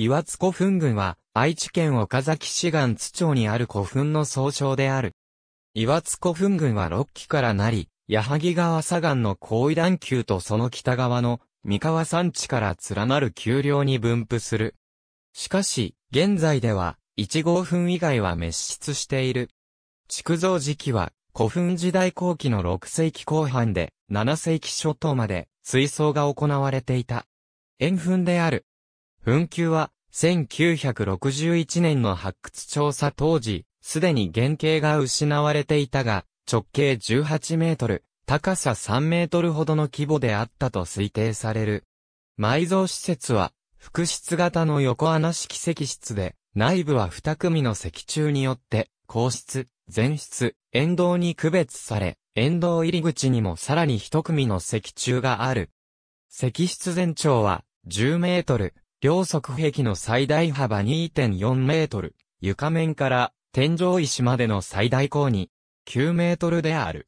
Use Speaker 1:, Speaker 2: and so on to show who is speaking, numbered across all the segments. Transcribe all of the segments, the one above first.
Speaker 1: 岩津古墳群は、愛知県岡崎市岩津町にある古墳
Speaker 2: の総称である。岩津古墳群は6基からなり、矢作川左岸の高位段丘とその北側の三河山地から連なる丘陵に分布する。しかし、現在では、1号墳以外は滅失している。築造時期は、古墳時代後期の6世紀後半で、7世紀初頭まで、水槽が行われていた。円墳である運休は、1961年の発掘調査当時、すでに原型が失われていたが、直径18メートル、高さ3メートルほどの規模であったと推定される。埋蔵施設は、複室型の横穴式石室で、内部は2組の石柱によって、皇室、全室、沿道に区別され、沿道入り口にもさらに1組の石柱がある。石室全長は10メートル、両側壁の最大幅2.4メートル、床面から天井石までの最大高に9メートルである。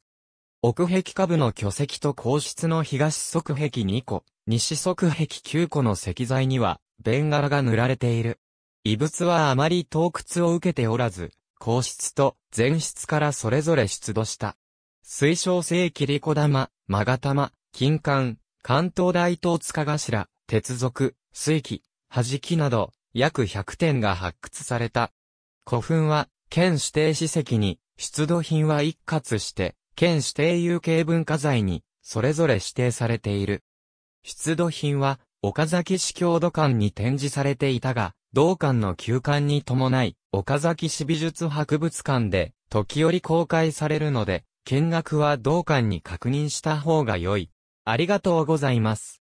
Speaker 2: 奥壁下部の巨石と皇室の東側壁2個、西側壁9個の石材には、弁柄が塗られている。遺物はあまり洞窟を受けておらず、皇室と前室からそれぞれ出土した。水晶聖切子玉、マガ玉、金管、関東大東塚頭、鉄属、水器、弾きなど、約100点が発掘された。古墳は、県指定史跡に、出土品は一括して、県指定有形文化財に、それぞれ指定されている。出土品は、岡崎市郷土館に展示されていたが、同館の休館に伴い、岡崎市美術博物館で、時折公開されるので、見学は同館に確認した方
Speaker 1: が良い。ありがとうございます。